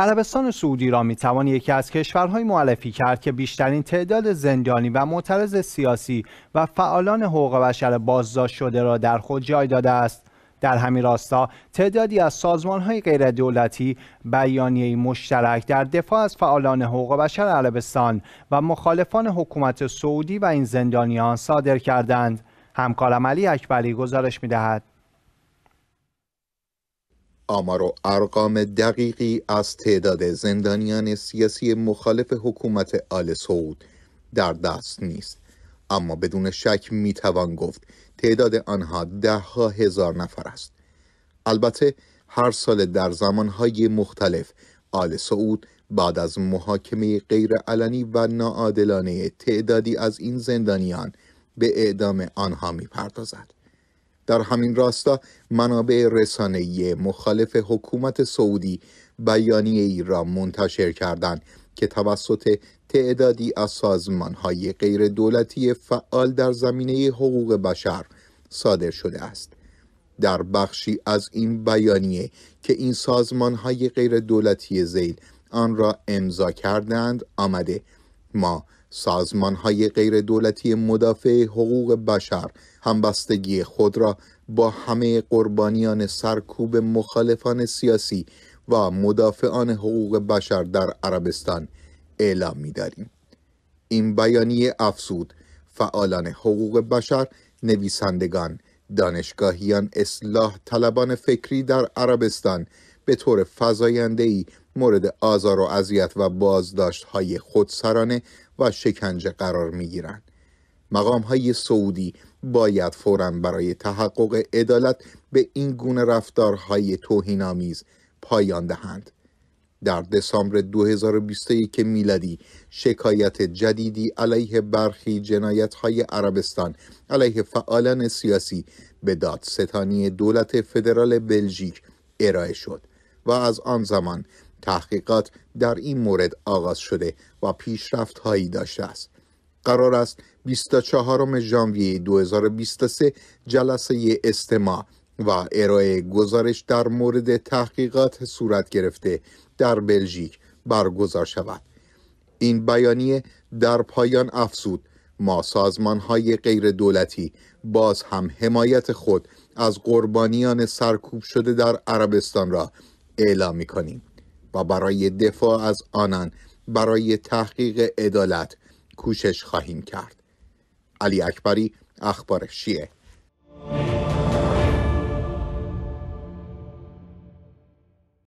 عربستان سعودی را می توان یکی از کشورهای معرفی کرد که بیشترین تعداد زندانی و معترض سیاسی و فعالان حقوق بشر بازداشت شده را در خود جای داده است. در همین راستا تعدادی از سازمان های غیر دولتی بیانیه مشترک در دفاع از فعالان حقوق بشر عربستان و مخالفان حکومت سعودی و این زندانیان صادر کردند. همکارم علی اکبری گزارش می دهد. آمار و ارقام دقیقی از تعداد زندانیان سیاسی مخالف حکومت آل سعود در دست نیست اما بدون شک میتوان گفت تعداد آنها ها هزار نفر است البته هر سال در زمانهای مختلف آل سعود بعد از محاکمه غیرعلنی و ناعادلانه تعدادی از این زندانیان به اعدام آنها میپردازد در همین راستا منابع رسانه‌ای مخالف حکومت سعودی بیانیه ای را منتشر کردند که توسط تعدادی از سازمانهای غیر دولتی فعال در زمینه حقوق بشر صادر شده است. در بخشی از این بیانیه که این سازمانهای غیر دولتی زیل آن را امضا کردند آمده ما سازمان های غیر دولتی مدافع حقوق بشر همبستگی خود را با همه قربانیان سرکوب مخالفان سیاسی و مدافعان حقوق بشر در عربستان اعلام می داریم. این بیانیه افسود فعالان حقوق بشر، نویسندگان، دانشگاهیان، اصلاح طلبان فکری در عربستان به طور فضاینده مورد آزار و اذیت و بازداشت های خودسرانه و شکنجه قرار می گیرند. مقام های سعودی باید فوراً برای تحقق عدالت به این گونه رفتارهای توهینآمیز پایان دهند. در دسامبر 2021 میلادی شکایت جدیدی علیه برخی جنایت های عربستان علیه فعالان سیاسی به دادستانی دولت فدرال بلژیک ارائه شد و از آن زمان تحقیقات در این مورد آغاز شده و پیشرفت هایی داشته است قرار است 24 ژانویه 2023 جلسه استماع و ارائه گزارش در مورد تحقیقات صورت گرفته در بلژیک برگزار شود این بیانیه در پایان افزود ما سازمان های غیر دولتی باز هم حمایت خود از قربانیان سرکوب شده در عربستان را اعلام می کنیم و برای دفاع از آنان برای تحقیق عدالت کوشش خواهیم کرد علی اکبری اخبار شیعه